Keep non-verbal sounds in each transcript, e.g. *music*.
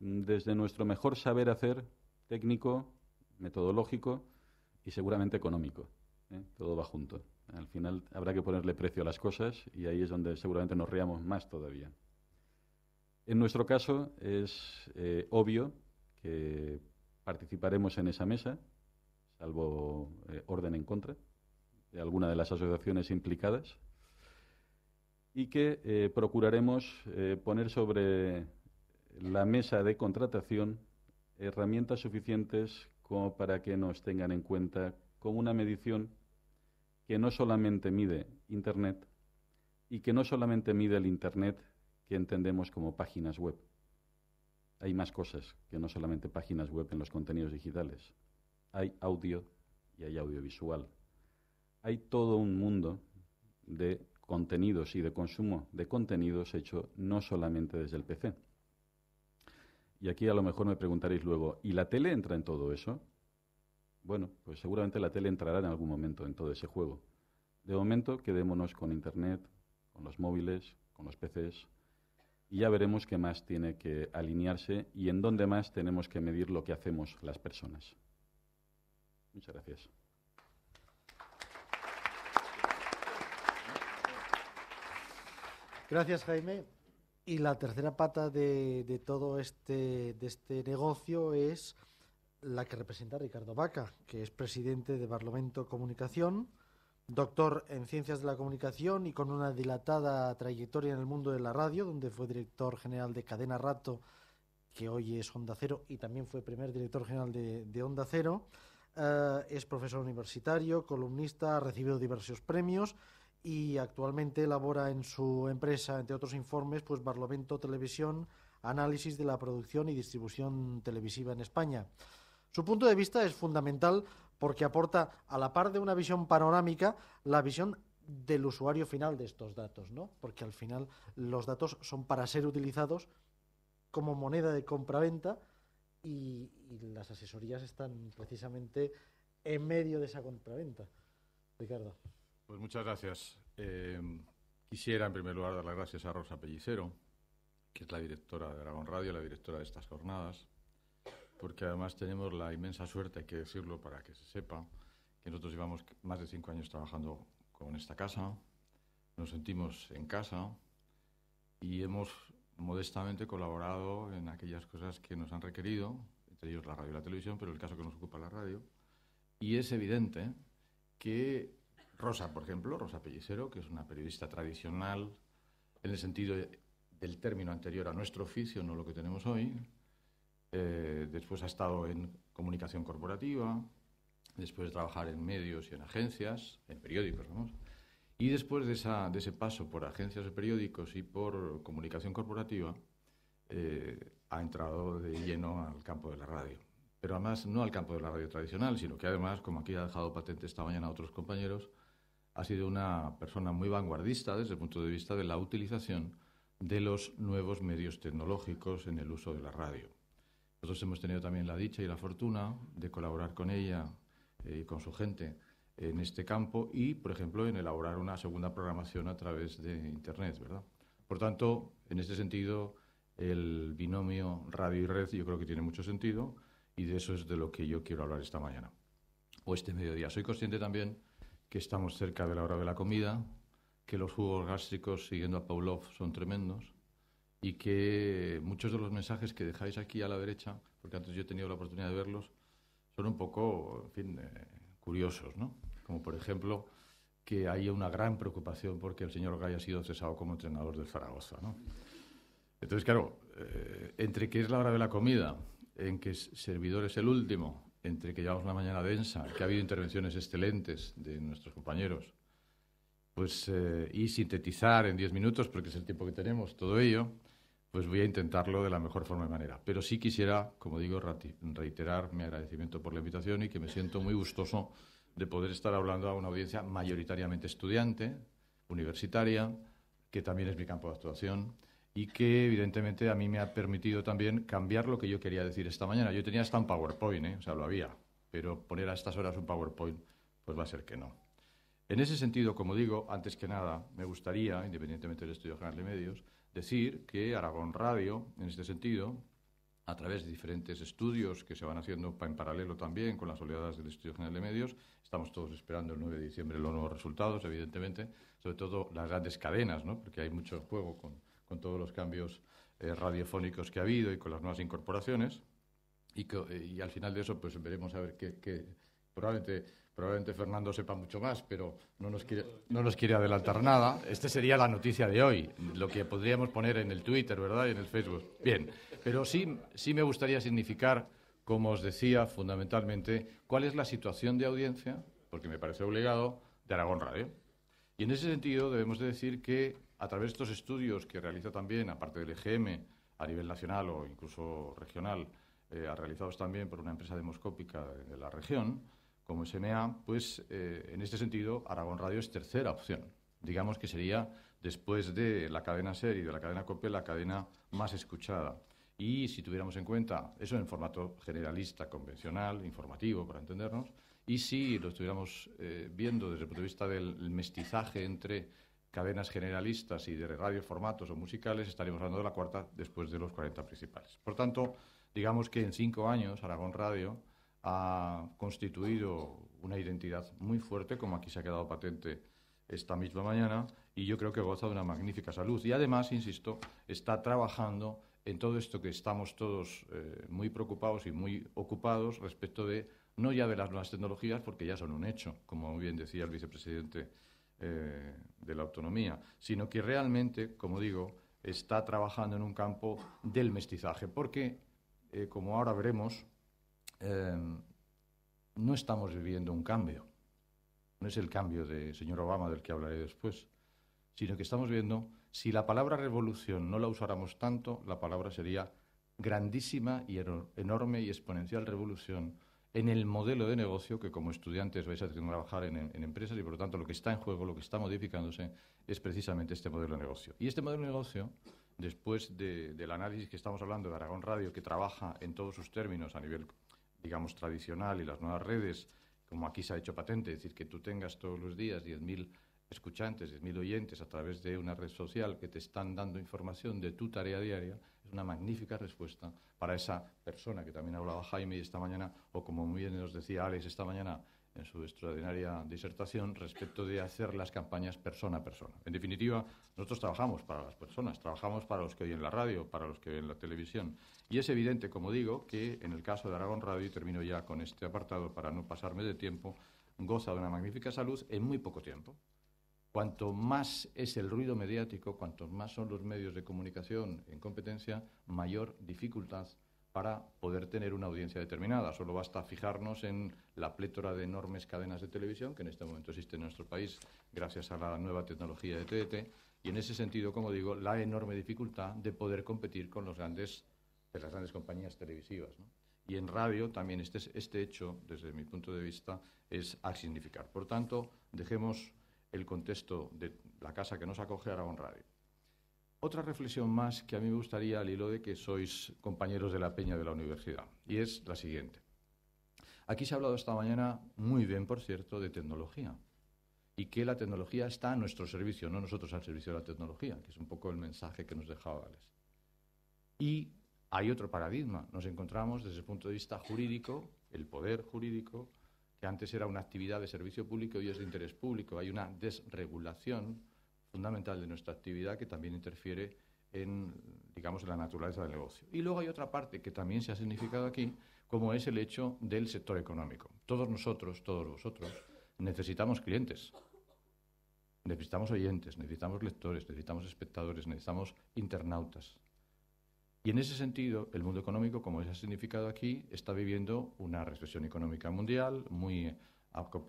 Mm, desde nuestro mejor saber hacer técnico, metodológico y seguramente económico. ¿eh? Todo va junto. Al final habrá que ponerle precio a las cosas y ahí es donde seguramente nos reamos más todavía. En nuestro caso es eh, obvio que participaremos en esa mesa, salvo eh, orden en contra de alguna de las asociaciones implicadas, y que procuraremos poner sobre la mesa de contratación herramientas suficientes como para que nos tengan en cuenta como una medición que no solamente mide Internet y que no solamente mide el Internet que entendemos como páginas web. Hay más cosas que no solamente páginas web en los contenidos digitales. Hay audio y hay audiovisual. Hay todo un mundo de contenidos y de consumo de contenidos hecho no solamente desde el PC. Y aquí a lo mejor me preguntaréis luego, ¿y la tele entra en todo eso? Bueno, pues seguramente la tele entrará en algún momento en todo ese juego. De momento quedémonos con Internet, con los móviles, con los PCs, y ya veremos qué más tiene que alinearse y en dónde más tenemos que medir lo que hacemos las personas. Muchas gracias. Gracias, Jaime. Y la tercera pata de, todo este, de este negocio es la que representa Ricardo Vaca, que es presidente de Parlamento Comunicación, doctor en Ciencias de la Comunicación y con una dilatada trayectoria en el mundo de la radio, donde fue director general de Cadena Rato, que hoy es Onda Cero, y también fue primer director general de, de Onda Cero. Eh, es profesor universitario, columnista, ha recibido diversos premios y actualmente elabora en su empresa, entre otros informes, pues Barlovento Televisión, análisis de la producción y distribución televisiva en España. Su punto de vista es fundamental porque aporta, a la par de una visión panorámica, la visión del usuario final de estos datos, ¿no? Porque al final los datos son para ser utilizados como moneda de compraventa y, y las asesorías están precisamente en medio de esa compraventa. Ricardo. Pues muchas gracias. Eh, quisiera en primer lugar dar las gracias a Rosa Pellicero, que es la directora de Aragón Radio, la directora de estas jornadas, porque además tenemos la inmensa suerte, hay que decirlo para que se sepa, que nosotros llevamos más de cinco años trabajando con esta casa, nos sentimos en casa y hemos modestamente colaborado en aquellas cosas que nos han requerido, entre ellos la radio y la televisión, pero el caso que nos ocupa la radio. Y es evidente que Rosa, por ejemplo, Rosa Pellicero, que es una periodista tradicional en el sentido del término anterior a nuestro oficio, no lo que tenemos hoy. Eh, después ha estado en comunicación corporativa, después de trabajar en medios y en agencias, en periódicos, vamos. Y después de, ese paso por agencias de periódicos y por comunicación corporativa, eh, ha entrado de lleno al campo de la radio. Pero además no al campo de la radio tradicional, sino que además, como aquí ha dejado patente esta mañana otros compañeros, ha sido una persona muy vanguardista desde el punto de vista de la utilización de los nuevos medios tecnológicos en el uso de la radio. Nosotros hemos tenido también la dicha y la fortuna de colaborar con ella eh, y con su gente en este campo y, por ejemplo, en elaborar una segunda programación a través de Internet, ¿verdad? Por tanto, en este sentido, el binomio radio y red yo creo que tiene mucho sentido y de eso es de lo que yo quiero hablar esta mañana o este mediodía. Soy consciente también que estamos cerca de la hora de la comida, que los jugos gástricos, siguiendo a Pavlov, son tremendos y que muchos de los mensajes que dejáis aquí a la derecha, porque antes yo he tenido la oportunidad de verlos, son un poco, eh, curiosos, Como por ejemplo que hay una gran preocupación porque el señor Gay ha sido cesado como entrenador del Zaragoza, ¿no? Entonces, claro, eh, entre que es la hora de la comida, en que servidor es el último, entre que llevamos una mañana densa, que ha habido intervenciones excelentes de nuestros compañeros, pues, eh, y sintetizar en diez minutos, porque es el tiempo que tenemos, todo ello, pues voy a intentarlo de la mejor forma y manera. Pero sí quisiera, como digo, reiterar mi agradecimiento por la invitación y que me siento muy gustoso de poder estar hablando a una audiencia mayoritariamente estudiante, universitaria, que también es mi campo de actuación, y que evidentemente a mí me ha permitido también cambiar lo que yo quería decir esta mañana. Yo tenía hasta un PowerPoint, ¿eh? o sea, lo había, pero poner a estas horas un PowerPoint, pues va a ser que no. En ese sentido, como digo, antes que nada, me gustaría, independientemente del Estudio General de Medios, decir que Aragón Radio, en este sentido, a través de diferentes estudios que se van haciendo en paralelo también con las oleadas del Estudio General de Medios. Estamos todos esperando el 9 de diciembre los nuevos resultados, evidentemente, sobre todo las grandes cadenas, ¿no? porque hay mucho juego con, con todos los cambios eh, radiofónicos que ha habido y con las nuevas incorporaciones. Y, eh, y al final de eso, pues veremos a ver qué, probablemente, probablemente Fernando sepa mucho más, pero no nos, quiere, no nos quiere adelantar nada. Esta sería la noticia de hoy, lo que podríamos poner en el Twitter, ¿verdad? Y en el Facebook. Bien, pero sí, sí me gustaría significar, como os decía, fundamentalmente, cuál es la situación de audiencia, porque me parece obligado, de Aragón Radio. Y en ese sentido debemos de decir que a través de estos estudios que realiza también, aparte del EGM, a nivel nacional o incluso regional, eh, realizados también por una empresa demoscópica de la región, como SMA, pues eh, en este sentido Aragón Radio es tercera opción. Digamos que sería, después de la cadena SER y de la cadena COPE, la cadena más escuchada. Y si tuviéramos en cuenta eso en formato generalista, convencional, informativo, para entendernos, y si lo estuviéramos eh, viendo desde el punto de vista del mestizaje entre cadenas generalistas y de formatos o musicales, estaríamos hablando de la cuarta después de los 40 principales. Por tanto, digamos que en cinco años Aragón Radio ha constituido una identidad muy fuerte, como aquí se ha quedado patente esta misma mañana, y yo creo que goza de una magnífica salud. Y además, insisto, está trabajando en todo esto que estamos todos eh, muy preocupados y muy ocupados respecto de no ya de las nuevas tecnologías, porque ya son un hecho, como bien decía el vicepresidente eh, de la autonomía, sino que realmente, como digo, está trabajando en un campo del mestizaje, porque, eh, como ahora veremos, eh, no estamos viviendo un cambio. No es el cambio de señor Obama del que hablaré después, sino que estamos viendo, si la palabra revolución no la usáramos tanto, la palabra sería grandísima y enorme y exponencial revolución en el modelo de negocio que como estudiantes vais a tener que trabajar en, empresas y por lo tanto lo que está en juego, lo que está modificándose es precisamente este modelo de negocio. Y este modelo de negocio, después del análisis que estamos hablando de Aragón Radio, que trabaja en todos sus términos a nivel, digamos, tradicional y las nuevas redes, como aquí se ha hecho patente, es decir, que tú tengas todos los días 10.000 escuchantes, 10.000 oyentes a través de una red social que te están dando información de tu tarea diaria, una magnífica respuesta para esa persona que también hablaba Jaime esta mañana, o como muy bien nos decía Alex esta mañana en su extraordinaria disertación respecto de hacer las campañas persona a persona. En definitiva, nosotros trabajamos para las personas, trabajamos para los que oyen la radio, para los que oyen la televisión. Y es evidente, como digo, que en el caso de Aragón Radio, y termino ya con este apartado para no pasarme de tiempo, goza de una magnífica salud en muy poco tiempo. Cuanto más es el ruido mediático, cuanto más son los medios de comunicación en competencia, mayor dificultad para poder tener una audiencia determinada. Solo basta fijarnos en la plétora de enormes cadenas de televisión que en este momento existe en nuestro país gracias a la nueva tecnología de TDT y en ese sentido, como digo, la enorme dificultad de poder competir con los grandes, de las grandes compañías televisivas. Y en radio también este, este hecho, desde mi punto de vista, es a significar. Por tanto, dejemos el contexto de la casa que nos acoge Aragón Radio. Otra reflexión más que a mí me gustaría al hilo de que sois compañeros de la peña de la universidad, y es la siguiente. Aquí se ha hablado esta mañana, muy bien por cierto, de tecnología, y que la tecnología está a nuestro servicio, no nosotros al servicio de la tecnología, que es un poco el mensaje que nos dejaba Alex. Y hay otro paradigma, nos encontramos desde el punto de vista jurídico, el poder jurídico, que antes era una actividad de servicio público y es de interés público. Hay una desregulación fundamental de nuestra actividad que también interfiere en, digamos, en la naturaleza del negocio. Y luego hay otra parte que también se ha significado aquí, como es el hecho del sector económico. Todos nosotros, todos vosotros, necesitamos clientes, necesitamos oyentes, necesitamos lectores, necesitamos espectadores, necesitamos internautas. Y en ese sentido, el mundo económico, como se ha significado aquí, está viviendo una recesión económica mundial muy, eh,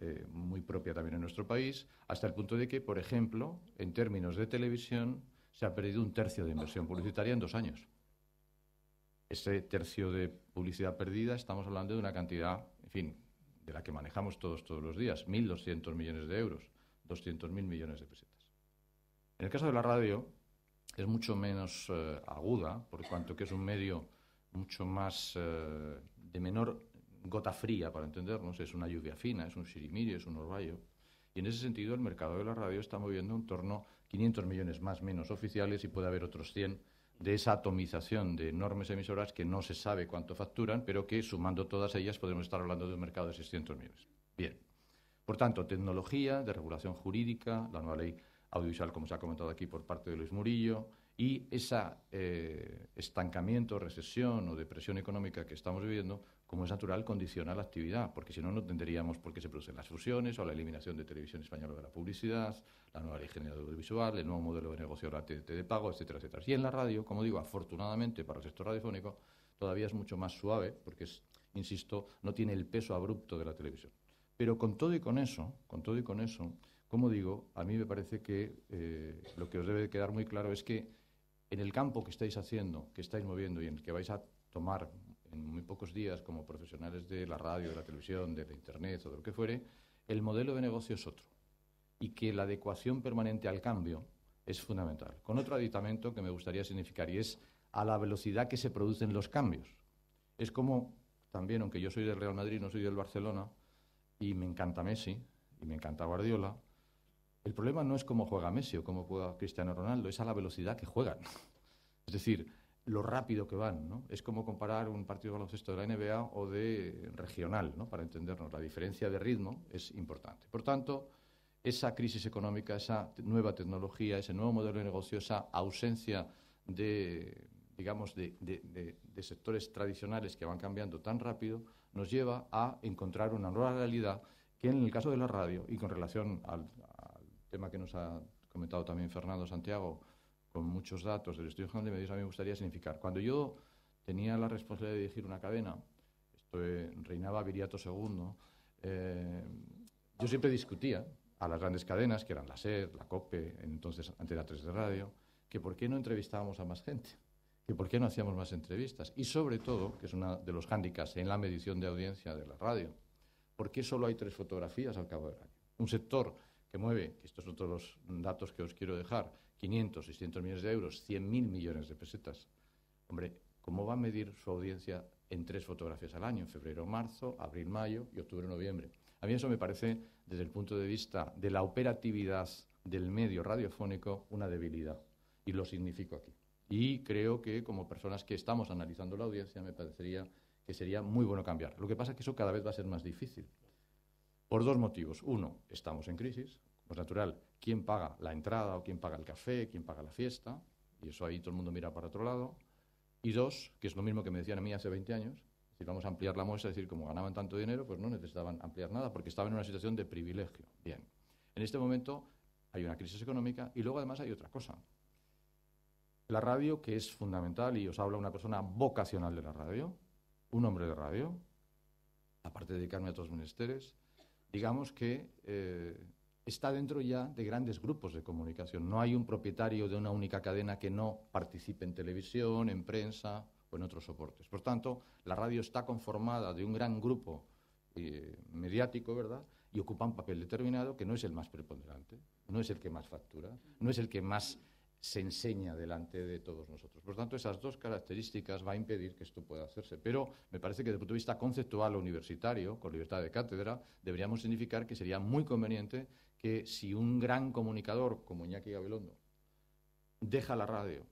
eh, muy propia también en nuestro país, hasta el punto de que, por ejemplo, en términos de televisión, se ha perdido un tercio de inversión publicitaria en dos años. Ese tercio de publicidad perdida, estamos hablando de una cantidad, en fin, de la que manejamos todos todos los días, 1.200 millones de euros, 200.000 millones de pesetas. En el caso de la radio, es mucho menos eh, aguda, por cuanto que es un medio mucho más eh, de menor gota fría, para entendernos, es una lluvia fina, es un sirimirio, es un orvallo. Y en ese sentido el mercado de la radio está moviendo en torno a 500 millones más menos oficiales y puede haber otros 100 de esa atomización de enormes emisoras que no se sabe cuánto facturan, pero que sumando todas ellas podemos estar hablando de un mercado de 600 millones. Bien. Por tanto, tecnología, de regulación jurídica, la nueva ley audiovisual, como se ha comentado aquí, por parte de Luis Murillo, y ese eh, estancamiento, recesión o depresión económica que estamos viviendo, como es natural, condiciona la actividad, porque si no, no tendríamos por qué se producen las fusiones o la eliminación de Televisión Española de la publicidad, la nueva ley general audiovisual, el nuevo modelo de negocio de la de pago, etcétera, etcétera. Y en la radio, como digo, afortunadamente para el sector radiofónico, todavía es mucho más suave, porque insisto, no tiene el peso abrupto de la televisión. Pero con todo y con eso, con todo y con eso, como digo, a mí me parece que eh, lo que os debe quedar muy claro es que en el campo que estáis haciendo, que estáis moviendo y en el que vais a tomar en muy pocos días como profesionales de la radio, de la televisión, de la internet o de lo que fuere, el modelo de negocio es otro. Y que la adecuación permanente al cambio es fundamental. Con otro aditamento que me gustaría significar y es a la velocidad que se producen los cambios. Es como, también, aunque yo soy del Real Madrid, no soy del Barcelona, y me encanta Messi, y me encanta Guardiola, el problema no es cómo juega Messi o cómo juega Cristiano Ronaldo, es a la velocidad que juegan. *laughs* Es decir, lo rápido que van, ¿no? Es como comparar un partido de baloncesto de la NBA o de regional, ¿no? Para entendernos, la diferencia de ritmo es importante. Por tanto, esa crisis económica, esa nueva tecnología, ese nuevo modelo de negocio, esa ausencia de, digamos, de, de sectores tradicionales que van cambiando tan rápido, nos lleva a encontrar una nueva realidad que en el caso de la radio y con relación al, tema que nos ha comentado también Fernando Santiago, con muchos datos del estudio general de a mí me gustaría significar. Cuando yo tenía la responsabilidad de dirigir una cadena, esto eh, reinaba Viriato II, eh, yo siempre discutía a las grandes cadenas, que eran la SER, la COPE, entonces Antena 3 de Radio, que por qué no entrevistábamos a más gente, que por qué no hacíamos más entrevistas. Y sobre todo, que es uno de los hándicaps en la medición de audiencia de la radio, ¿por qué solo hay tres fotografías al cabo del año? Un sector que mueve, estos son todos los datos que os quiero dejar, 500, 600 millones de euros, 100.000 millones de pesetas. Hombre, ¿cómo va a medir su audiencia en tres fotografías al año, en febrero, marzo, abril, mayo y octubre, noviembre? A mí eso me parece, desde el punto de vista de la operatividad del medio radiofónico, una debilidad. Y lo significo aquí. Y creo que como personas que estamos analizando la audiencia, me parecería que sería muy bueno cambiar. Lo que pasa es que eso cada vez va a ser más difícil. Por dos motivos. Uno, estamos en crisis. Como es natural, ¿quién paga la entrada o quién paga el café, quién paga la fiesta? Y eso ahí todo el mundo mira para otro lado. Y dos, que es lo mismo que me decían a mí hace 20 años, si vamos a ampliar la muestra, es decir, como ganaban tanto dinero, pues no necesitaban ampliar nada porque estaban en una situación de privilegio. Bien, en este momento hay una crisis económica y luego además hay otra cosa. La radio, que es fundamental, y os habla una persona vocacional de la radio, un hombre de radio, aparte de dedicarme a otros menesteres, digamos que eh, está dentro ya de grandes grupos de comunicación. No hay un propietario de una única cadena que no participe en televisión, en prensa o en otros soportes. Por tanto, la radio está conformada de un gran grupo eh, mediático, ¿verdad? Y ocupa un papel determinado que no es el más preponderante, no es el que más factura, no es el que más se enseña delante de todos nosotros. Por tanto, esas dos características va a impedir que esto pueda hacerse. Pero me parece que desde el punto de vista conceptual o universitario, con libertad de cátedra, deberíamos significar que sería muy conveniente que si un gran comunicador como Iñaki Gabilondo deja la radio,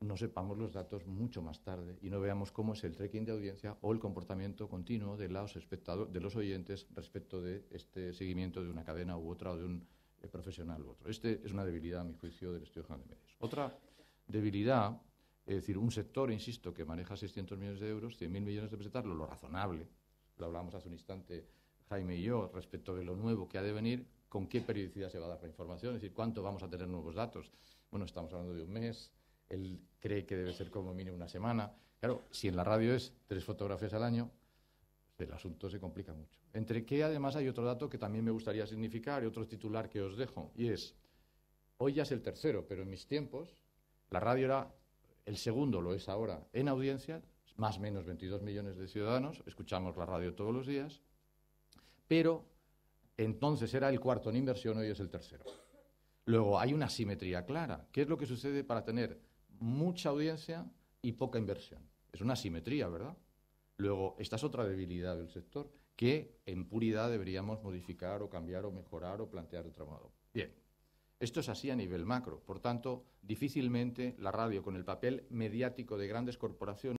no sepamos los datos mucho más tarde y no veamos cómo es el trekking de audiencia o el comportamiento continuo de los, de los oyentes respecto de este seguimiento de una cadena u otra o de un eh, profesional u otro. Este es una debilidad, a mi juicio, del Estudio General de Medios. Otra debilidad, es decir, un sector, insisto, que maneja 600 millones de euros, 100.000 millones de presentarlo lo razonable, lo hablábamos hace un instante Jaime y yo, respecto de lo nuevo que ha de venir, con qué periodicidad se va a dar la información, es decir, cuánto vamos a tener nuevos datos. Bueno, estamos hablando de un mes, él cree que debe ser como mínimo una semana. Claro, si en la radio es tres fotografías al año, el asunto se complica mucho. Entre que además hay otro dato que también me gustaría significar y otro titular que os dejo, y es, hoy ya es el tercero, pero en mis tiempos la radio era el segundo, lo es ahora, en audiencia, más o menos 22 millones de ciudadanos, escuchamos la radio todos los días, pero entonces era el cuarto en inversión, hoy es el tercero. Luego hay una simetría clara. ¿Qué es lo que sucede para tener mucha audiencia y poca inversión? Es una simetría, ¿verdad? Luego, esta es otra debilidad del sector que en puridad deberíamos modificar o cambiar o mejorar o plantear de otro modo. Bien, esto es así a nivel macro. Por tanto, difícilmente la radio con el papel mediático de grandes corporaciones